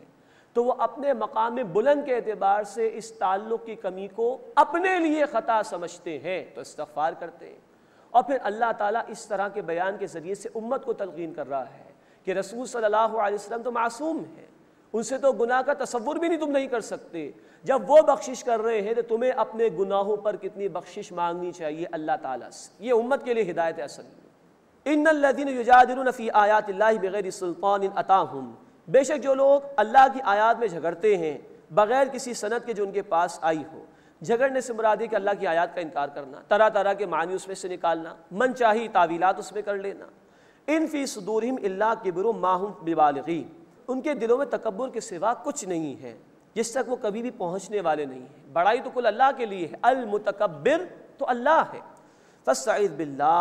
[SPEAKER 1] तो वो अपने मकाम बुलंद के अतबार से इस ताल्लुक़ की कमी को अपने लिए ख़ता समझते हैं तो इस्तफ़ार करते हैं और फिर अल्लाह ताला इस तरह के बयान के ज़रिए से उम्मत को तलगीन कर रहा है कि रसूल सल्लल्लाहु अलैहि वसल्लम तो मासूम है उनसे तो गुनाह का तस्वुर भी नहीं तुम नहीं कर सकते जब वो बख्शिश कर रहे हैं तो तुम्हें अपने गुनाहों पर कितनी बख्शिश मांगनी चाहिए अल्लाह ताला से ये उम्मत के लिए हिदायत असल इन लदीन फ़ी आयात बग़ैर सुल्तान अताहम बेशक जो लोग अल्लाह की आयात में झगड़ते हैं बग़ैर किसी सनत के जो उनके पास आई हो झगड़ने से मुराद है कि अल्लाह की आयात का इनकार करना तरह तरह के मानी उसमें से निकालना मन चाही तावीलात उसमें कर लेना इन फी सदूरहिम अल्लाह किबरो माहूम बिबालगी उनके दिलों में तकबर के सिवा कुछ नहीं है जिस तक वो कभी भी पहुँचने वाले नहीं हैं बड़ाई तो कुल अल्लाह के लिए है अलमतकबिर तो अल्लाह है फ़सद बिल्ला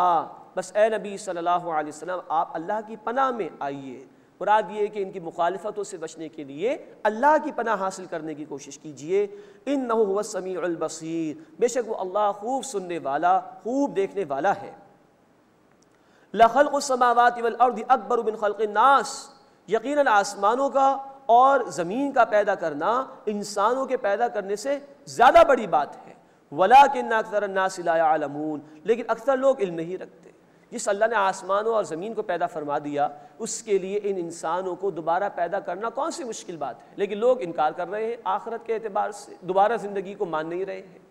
[SPEAKER 1] बस ए नबी सल्लल्लाहु अलैहि वसल्लम आप अल्लाह की पनाह में आइए मुराद ये कि इनकी मुखालफतों से बचने के लिए अल्लाह की पनाह हासिल करने की कोशिश कीजिए इन नसमीबसर बेशक वो अल्लाह खूब सुनने वाला खूब देखने वाला है लखलसमावत वर्द अकबर बिन नास यकीन आसमानों का और ज़मीन का पैदा करना इंसानों के पैदा करने से ज़्यादा बड़ी बात है वला के ना अक्सर नासिलामून लेकिन अक्सर लोग इल्म नहीं रखते जिस अल्लाह ने आसमानों और ज़मीन को पैदा फरमा दिया उसके लिए इन इंसानों को दोबारा पैदा करना कौन सी मुश्किल बात है लेकिन लोग इनकार कर रहे हैं आखरत के अतबार से दोबारा ज़िंदगी को मान नहीं रहे हैं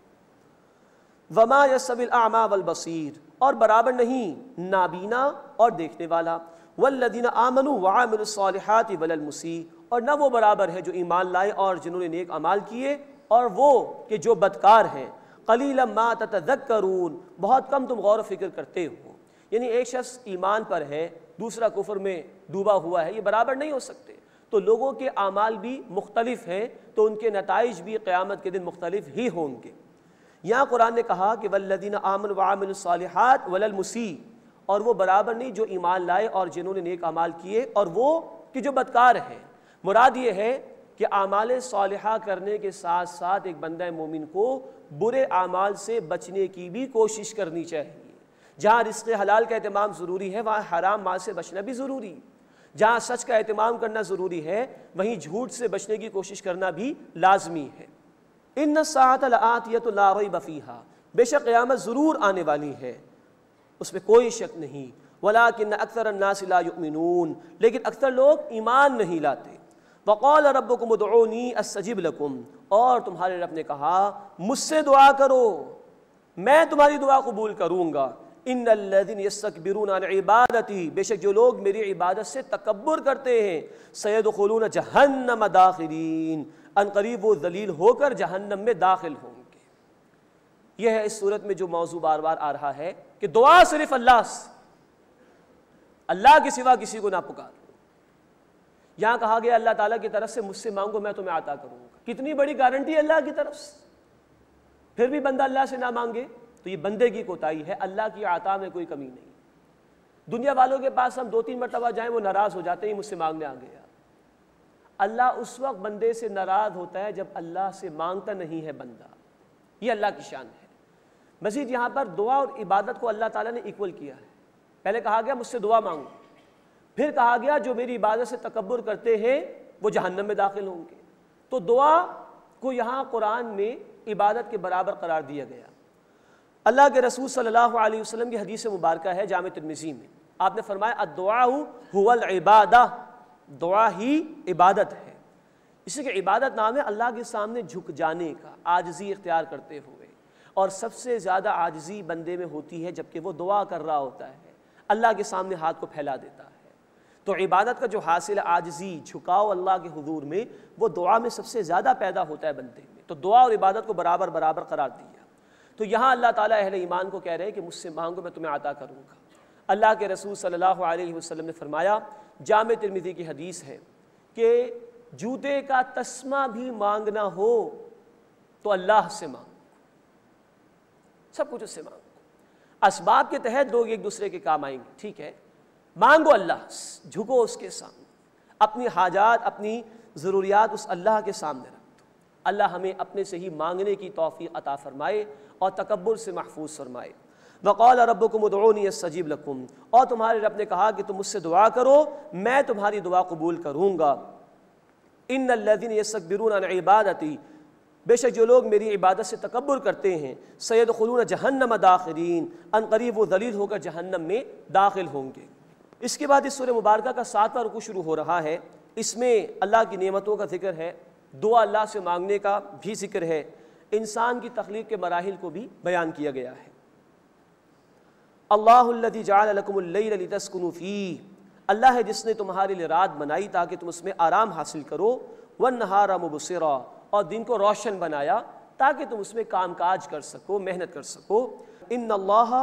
[SPEAKER 1] वमा यसबिल आमा वल बसीर और बराबर नहीं नाबीना और देखने वाला वल्लदीन आमनु वामिलसालहत वलमसी और ना वो बराबर है जो ईमान लाए और जिन्होंने नेक अमाल किए और वो कि जो बदकार हैं कलीलम मा तजक बहुत कम तुम गौर व फिक्र करते हो यानी एक शख्स ईमान पर है दूसरा कुफर में डूबा हुआ है ये बराबर नहीं हो सकते तो लोगों के अमाल भी मुख्तलिफ हैं तो उनके नतज भी क़्यामत के दिन मुख्तलिफ ही होंगे यहाँ कुरान ने कहा कि वल्लिन आमन वामिलसालहत वलमसी और वो बराबर नहीं जो ईमान लाए और जिन्होंने नेक अमाल किए और वो कि जो बदकार हैं मुराद ये है कि आमाल सालहा करने के साथ साथ एक बंद मोमिन को बुरे आमाल से बचने की भी कोशिश करनी चाहिए जहाँ रिश्ते हलाल का अहतमाम ज़रूरी है वहाँ हराम माल से बचना भी ज़रूरी जहाँ सच का अहतमाम करना ज़रूरी है वहीं झूठ से बचने की कोशिश करना भी लाजमी है इन सात या तो लाई बफ़ीहा बेशक क़्यामत ज़रूर आने वाली है उसमें कोई शक नहीं वला किन अक्सर नासिलामिनून लेकिन अक्सर लोग ईमान नहीं लाते बकौल रब को असजीब लकुम और तुम्हारे रब ने कहा मुझसे दुआ करो मैं तुम्हारी दुआ कबूल करूँगा इन अल्लादिन इबादती बेशक जो लोग मेरी इबादत से तकबर करते हैं सैद खलून जहन्नम दाखरीन अनकरीब वो जलील होकर जहन्नम में दाखिल होंगे यह है इस सूरत में जो मौजू बार बार आ रहा है कि दुआ सिर्फ अल्लाह से अल्लाह के सिवा किसी को ना पुकार यहां कहा गया अल्लाह ताला की तरफ से मुझसे मांगो मैं तुम्हें आता करूंगा कितनी बड़ी गारंटी अल्लाह की तरफ से फिर भी बंदा अल्लाह से ना मांगे तो ये बंदे की कोताही है अल्लाह की आता में कोई कमी नहीं दुनिया वालों के पास हम दो तीन मरतबा जाएँ वो नाराज़ हो जाते हैं मुझसे मांगने आ गया अल्लाह उस वक्त बंदे से नाराज़ होता है जब अल्लाह से मांगता नहीं है बंदा ये अल्लाह की शान है मजीद यहाँ पर दुआ और इबादत को अल्लाह ताला ने इक्वल किया है पहले कहा गया मुझसे दुआ मांगो फिर कहा गया जो मेरी इबादत से तकबर करते हैं वो जहन्नम में दाखिल होंगे तो दुआ को यहाँ कुरान में इबादत के बराबर करार दिया गया अल्लाह के रसूल सल्लल्लाहु अलैहि वसल्लम की हदीस मुबारक है जाम तनमिजी में आपने फरमाया अदुआ हुवल इबादा दुआ ही इबादत है इसी के इबादत नाम है अल्लाह के सामने झुक जाने का आजजी इख्तियार करते हुए और सबसे ज़्यादा आजजी बंदे में होती है जबकि वो दुआ कर रहा होता है अल्लाह के सामने हाथ को फैला देता है तो इबादत का जो हासिल आजजी झुकाव अल्लाह के हजूर में वो दुआ में सबसे ज़्यादा पैदा होता है बंदे में तो दुआ और इबादत को बराबर बराबर करार दिया तो यहाँ अल्लाह ताला अहल ईमान को कह रहे हैं कि मुझसे मांगो मैं तुम्हें अता करूँगा अल्लाह के रसूल सल्लल्लाहु अलैहि वसल्लम ने फरमाया जाम तिरमिदी की हदीस है कि जूते का तस्मा भी मांगना हो तो अल्लाह से मांगो सब कुछ उससे मांगो इसबाब के तहत लोग एक दूसरे के काम आएंगे ठीक है मांगो अल्लाह झुको उसके सामने अपनी हाजात अपनी ज़रूरियात उस अल्लाह के सामने रख दो अल्लाह हमें अपने से ही मांगने की तोफ़ी अता फरमाए और तकबर से महफूज फरमाए वक़ाल रब को सजीब लकुम और तुम्हारे रब ने कहा कि तुम मुझसे दुआ करो मैं तुम्हारी दुआ कबूल करूँगा इन लदीन यसबिरून इबादती बेशक जो लोग मेरी इबादत से तकबर करते हैं सैद खलून जहन्नम दाखरीन अनकरीब व दलील होकर जहन्नम में दाखिल होंगे इसके बाद इस सूर्य मुबारक का सातवा रुकू शुरू हो रहा है इसमें अल्लाह की नियमतों का जिक्र है दुआ अल्लाह से मांगने का भी जिक्र है इंसान की तख्लीक के मराहल को भी बयान किया गया है अल्लाह अल्लाहदी जालकुमतस्कनफ़ी अल्लाह है जिसने तुम्हारे लिए रात बनाई ताकि तुम उसमें आराम हासिल करो वन नहारा मुबसरा और दिन को रोशन बनाया ताकि तुम उसमें काम काज कर सको मेहनत कर सको इन अल्लाह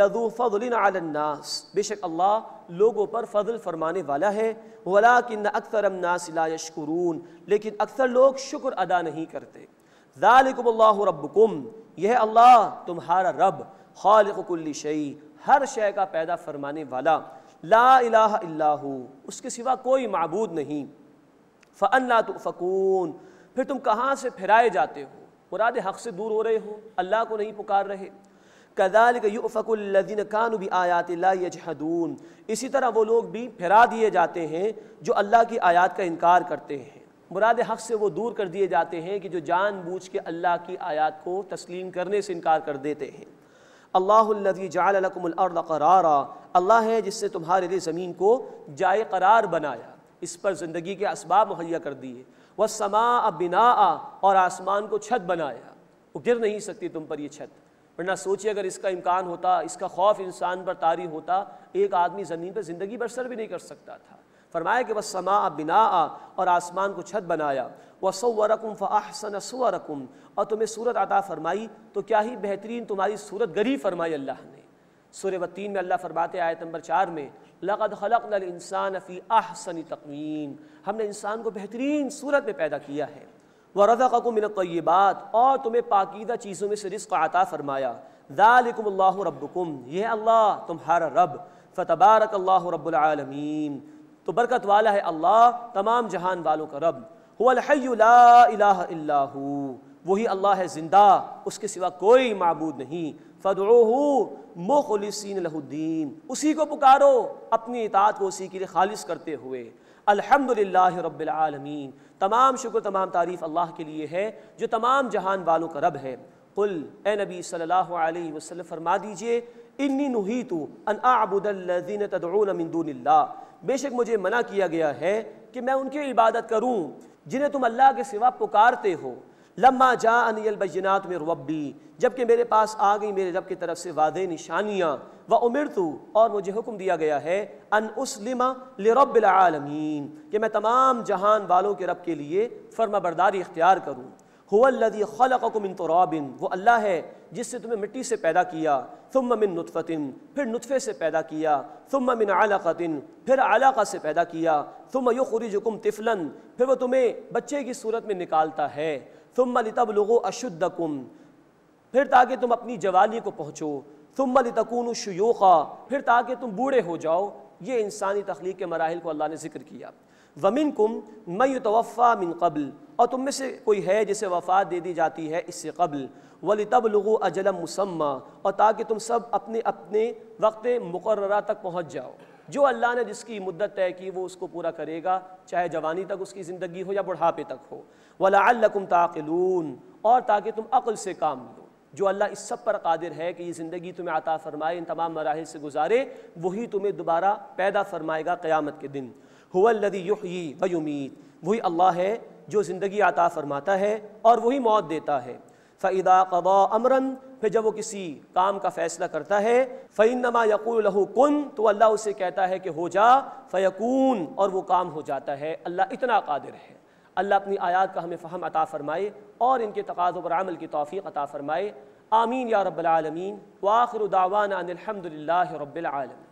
[SPEAKER 1] लदू फ़लनास बेशक अल्लाह लोगों पर फ़जल फरमाने वाला है वला किन अक्सर अमनासिलाशकुरून लेकिन अक्सर लोग शुक्र अदा नहीं करते ज़ालिकुमल्लाहु रब्बुकुम यह अल्लाह तुम्हारा रब खालिकुल्ली शई हर शय का पैदा फरमाने वाला ला इलाह उसके सिवा कोई मबूद नहीं फ़न फ़कून फिर तुम कहाँ से फिराए जाते हो मुराद हक़ से दूर हो रहे हो अल्लाह को नहीं पुकार रहे कदालिक युफ़कुल्लिन कान भी आयात यजहदून इसी तरह वो लोग भी फिरा दिए जाते हैं जो अल्लाह की आयात का इनकार करते हैं मुराद हक़ से वो दूर कर दिए जाते हैं कि जो जानबूझ के अल्लाह की आयत को तस्लीम करने से इनकार कर देते हैं अल्लाहल्लि जालकुमर्द अल्लाह है जिससे तुम्हारे लिए ज़मीन को जाय करार बनाया इस पर ज़िंदगी के इसबाब मुहैया कर दिए वह समा बिना और आसमान को छत बनाया वो गिर नहीं सकती तुम पर यह छत वरना सोचिए अगर इसका इम्कान होता इसका खौफ इंसान पर तारी होता एक आदमी ज़मीन पर ज़िंदगी बसर भी नहीं कर सकता था फरमाया कि बस समा बिना और आसमान को छत बनाया वसवरकुम फ़ाहसन सवरकुम और तुम्हें सूरत अता फरमाई तो क्या ही बेहतरीन तुम्हारी सूरत गरी फरमाई अल्लाह ने व तीन में अल्लाह फरमाते आयत नंबर चार में लगत खलक इंसान फ़ी आहसन तकवीम हमने इंसान को बेहतरीन सूरत में पैदा किया है व रज़क़ बात और तुम्हें पाकिदा चीज़ों में से रिस्क आता फरमाया दालकुम रबकुम यह अल्लाह तुम्हारा रब फ़तबारक अल्लाह रब्लमीन तो बरकत वाला है अल्लाह तमाम जहान वालों का रब हुआ वही अल्लाह है ज़िंदा उसके सिवा कोई मबूद नहीं फ़दोह मुखलसिन लहुद्दीन उसी को पुकारो अपनी इतात को उसी के लिए खालिश करते हुए अलहमदिल्ला रबालमीन तमाम शुक्र तमाम तारीफ़ अल्लाह के लिए है जो तमाम जहान वालों का रब है कुल ए नबी सल्लल्लाहु अलैहि वसल्लम फरमा दीजिए इन्नी नुही तो अन आबुदीन तदून मिंदूनिल्ला बेशक मुझे मना किया गया है कि मैं उनकी इबादत करूं जिन्हें तुम अल्लाह के सिवा पुकारते हो लम्मा जा बजनात में रब्बी जबकि मेरे पास आ गई मेरे रब की तरफ से वादे निशानियाँ व उमिर तू और मुझे हुक्म दिया गया है अन उसलिमा रबालमीन कि मैं तमाम जहान वालों के रब के लिए फर्मा बरदारी इख्तियार करूँ हुवल्लदी मिन तराबिन वो अल्लाह है जिससे तुम्हें मिट्टी से पैदा किया तुम मिन नुतफ़तिन फिर नुतफ़े से पैदा किया तुम मिन आलाक़तिन फिर आलाक़ा से पैदा किया तुम युखरिजुकुम तिफलन फिर वो तुम्हें बच्चे की सूरत में निकालता है तुम तब लगो अशुद्धकुम फिर ताकि तुम अपनी जवानी को पहुँचो तुम लितकून शयोखा फिर ताकि तुम बूढ़े हो जाओ ये इंसानी तख्लीक के मराहल को अल्लाह ने जिक्र किया वमिन कुम तोफ़ा मिन कबल और तुम में से कोई है जिसे वफा दे दी जाती है इससे कबल वली तब लगो अजलम मुसम्मा और ताकि तुम सब अपने अपने वक्त मुकर तक पहुँच जाओ जो अल्लाह ने जिसकी मुद्दत तय की वो उसको पूरा करेगा चाहे जवानी तक उसकी ज़िंदगी हो या बुढ़ापे तक हो वलाकुम ताकिलून और ताकि तुम अक़ल से काम लो जो अल्लाह इस सब पर कादिर है कि ये ज़िंदगी तुम्हें आता फरमाए इन तमाम मराहल से गुजारे वही तुम्हें दोबारा पैदा फरमाएगा क़्यामत के दिन हुवल्लदी युही वयुमीत वही अल्लाह है जो ज़िंदगी आता फरमाता है और वही मौत देता है फ़ैदा कबा अमरन फिर जब वो किसी काम का फ़ैसला करता है फ़ैनमा यकूलहू कन तो अल्लाह उसे कहता है कि हो जा फ़यकून और वो काम हो जाता है अल्लाह इतना कादिर है अल्लाह अपनी आयात का हमें फ़हम अता फ़रमाए और इनके तकाज़ों पर अमल की तोफ़ी अता फ़रमाए आमीन या रबालमीन वाखिर दावाना अनिलहमदिल्ला रब्बालमीन